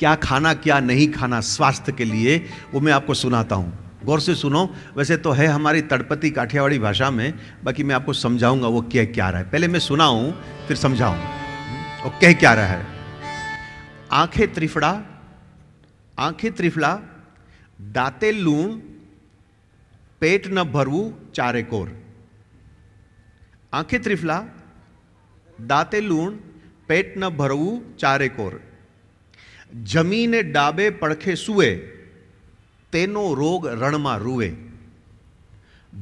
क्या खाना क्या नहीं खाना स्वास्थ्य के लिए वो मैं आपको सुनाता हूँ गौर से सुनो वैसे तो है हमारी तड़पति काठियावाड़ी भाषा में बाकी मैं आपको समझाऊंगा वो क्या क्या रहा है पहले मैं सुनाऊ फिर समझाऊ और कह क्या रहा है आंखें त्रिफड़ा आंखें त्रिफड़ा दाते लूण पेट न भरवू चारे कोर आंखें त्रिफला दाते लूण पेट न भरवू चारे कोर જમીને ડાબે પડખે સૂવે તેનો રોગ રણમાં રૂવે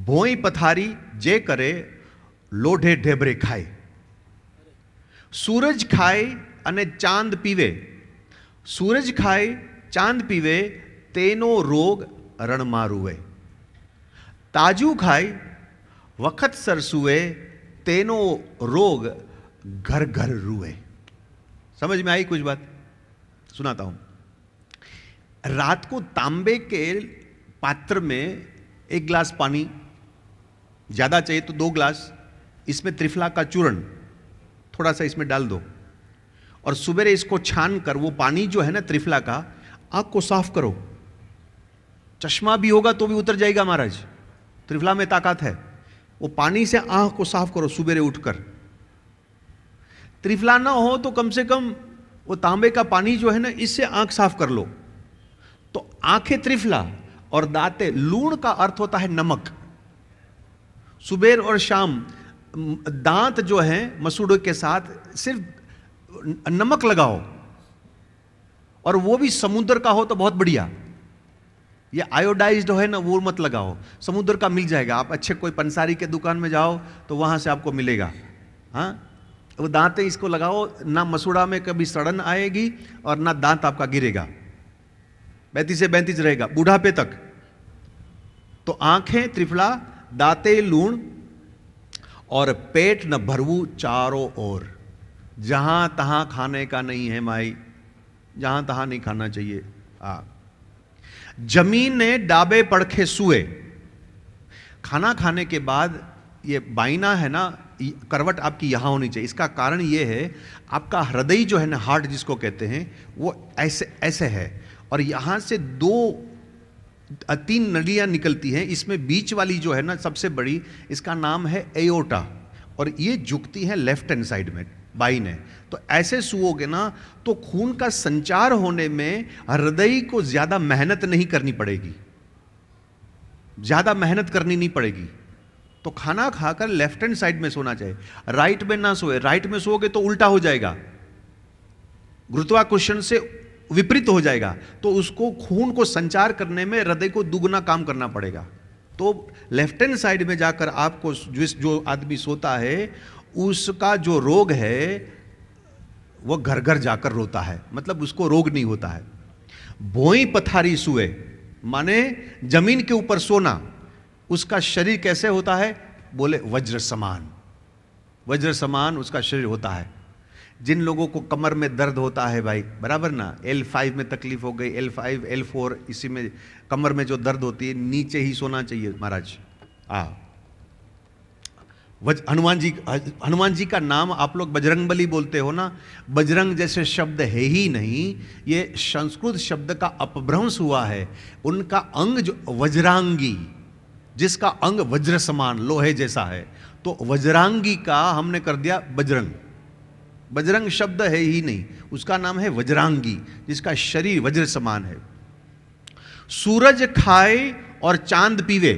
ભોંય પથારી જે કરે લોઢે ઢેબરે ખાય સૂરજ ખાય અને ચાંદ પીવે સૂરજ ખાય ચાંદ પીવે તેનો રોગ રણમાં રૂવે તાજું ખાય વખતસર સૂવે તેનો રોગ ઘર ઘર રૂવે સમજમાં આવી કુછ વાત सुनाता हूं रात को तांबे के पात्र में एक ग्लास पानी ज़्यादा चाहिए तो दो ग्लास इसमें त्रिफला का चूर्ण थोड़ा सा इसमें डाल दो और सुबह इसको छान कर वो पानी जो है ना त्रिफला का आंख को साफ करो चश्मा भी होगा तो भी उतर जाएगा महाराज त्रिफला में ताकत है वो पानी से आंख को साफ करो सुबह उठकर त्रिफला ना हो तो कम से कम वो तांबे का पानी जो है ना इससे आंख साफ कर लो तो आंखें त्रिफला और दाते लूण का अर्थ होता है नमक सुबेर और शाम दांत जो है मसूड़ों के साथ सिर्फ नमक लगाओ और वो भी समुद्र का हो तो बहुत बढ़िया ये आयोडाइज्ड है ना वो मत लगाओ समुद्र का मिल जाएगा आप अच्छे कोई पंसारी के दुकान में जाओ तो वहां से आपको मिलेगा हाँ वो दांते इसको लगाओ ना मसूड़ा में कभी सड़न आएगी और ना दांत आपका गिरेगा बैतीस से बैंतीस रहेगा बुढ़ापे तक तो आंखें त्रिफला दाते लूण और पेट न भरवू चारों ओर जहां तहां खाने का नहीं है माई जहां तहां नहीं खाना चाहिए आ जमीन ने डाबे पड़खे सुए खाना खाने के बाद ये बाइना है ना करवट आपकी यहाँ होनी चाहिए इसका कारण ये है आपका हृदय जो है ना हार्ट जिसको कहते हैं वो ऐसे ऐसे है और यहाँ से दो तीन नलियाँ निकलती हैं इसमें बीच वाली जो है ना सबसे बड़ी इसका नाम है एयोटा और ये झुकती है लेफ्ट हैंड साइड में बाई ने तो ऐसे सुओगे ना तो खून का संचार होने में हृदय को ज़्यादा मेहनत नहीं करनी पड़ेगी ज़्यादा मेहनत करनी नहीं पड़ेगी तो खाना खाकर लेफ्ट हैंड साइड में सोना चाहिए राइट में ना सोए राइट में सोओगे तो उल्टा हो जाएगा गुरुत्वाकर्षण से विपरीत हो जाएगा तो उसको खून को संचार करने में हृदय को दुगुना काम करना पड़ेगा तो लेफ्ट हैंड साइड में जाकर आपको जिस जो आदमी सोता है उसका जो रोग है वो घर घर जाकर रोता है मतलब उसको रोग नहीं होता है भोई पथारी सुए माने जमीन के ऊपर सोना उसका शरीर कैसे होता है बोले वज्र समान वज्र समान उसका शरीर होता है जिन लोगों को कमर में दर्द होता है भाई बराबर ना एल फाइव में तकलीफ हो गई एल फाइव एल फोर इसी में कमर में जो दर्द होती है नीचे ही सोना चाहिए महाराज आ हनुमान जी हनुमान जी का नाम आप लोग बजरंग बली बोलते हो ना बजरंग जैसे शब्द है ही नहीं ये संस्कृत शब्द का अपभ्रंश हुआ है उनका अंग जो वज्रांगी जिसका अंग वज्र समान लोहे जैसा है तो वज्रांगी का हमने कर दिया बजरंग बजरंग शब्द है ही नहीं उसका नाम है वज्रांगी जिसका शरीर वज्र समान है सूरज खाए और चांद पीवे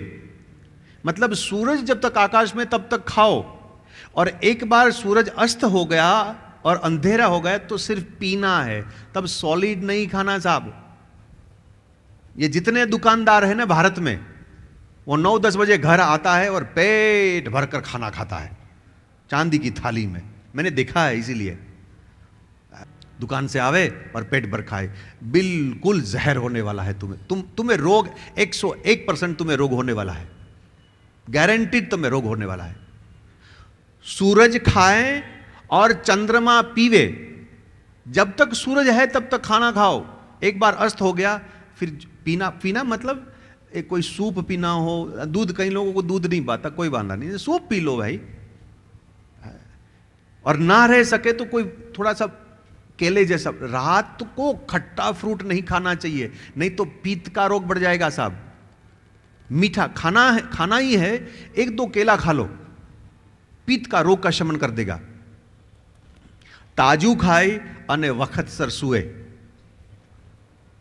मतलब सूरज जब तक आकाश में तब तक खाओ और एक बार सूरज अस्त हो गया और अंधेरा हो गया तो सिर्फ पीना है तब सॉलिड नहीं खाना साहब ये जितने दुकानदार हैं ना भारत में वो नौ दस बजे घर आता है और पेट भरकर खाना खाता है चांदी की थाली में मैंने देखा है इसीलिए दुकान से आवे और पेट भर खाए बिल्कुल जहर होने वाला है तुम्हें तुम तुम्हें रोग 101 परसेंट तुम्हें रोग होने वाला है गारंटीड तुम्हें रोग होने वाला है सूरज खाए और चंद्रमा पीवे जब तक सूरज है तब तक खाना खाओ एक बार अस्त हो गया फिर पीना पीना मतलब एक कोई सूप पीना हो दूध कई लोगों को दूध नहीं पाता कोई बांधा नहीं सूप पी लो भाई और ना रह सके तो कोई थोड़ा सा केले जैसा रात को खट्टा फ्रूट नहीं खाना चाहिए नहीं तो पीत का रोग बढ़ जाएगा साहब मीठा खाना है खाना ही है एक दो केला खा लो पीत का रोग का शमन कर देगा खाए अने અને सर સૂએ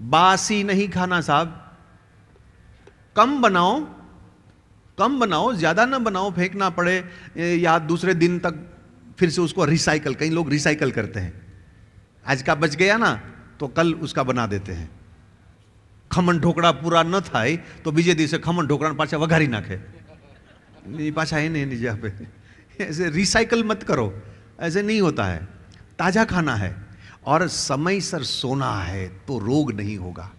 बासी नहीं खाना साहब कम बनाओ कम बनाओ ज़्यादा ना बनाओ फेंकना पड़े या दूसरे दिन तक फिर से उसको रिसाइकल कई लोग रिसाइकल करते हैं आज का बच गया ना तो कल उसका बना देते हैं खमन पूरा न था ही, तो बीजे दिन से खमन ढोकड़ा પાછા वघारी नाखे नहीं पाछा है नहीं जहाँ पे ऐसे रिसाइकल मत करो ऐसे नहीं होता है ताज़ा खाना है और समय सर सोना है तो रोग नहीं होगा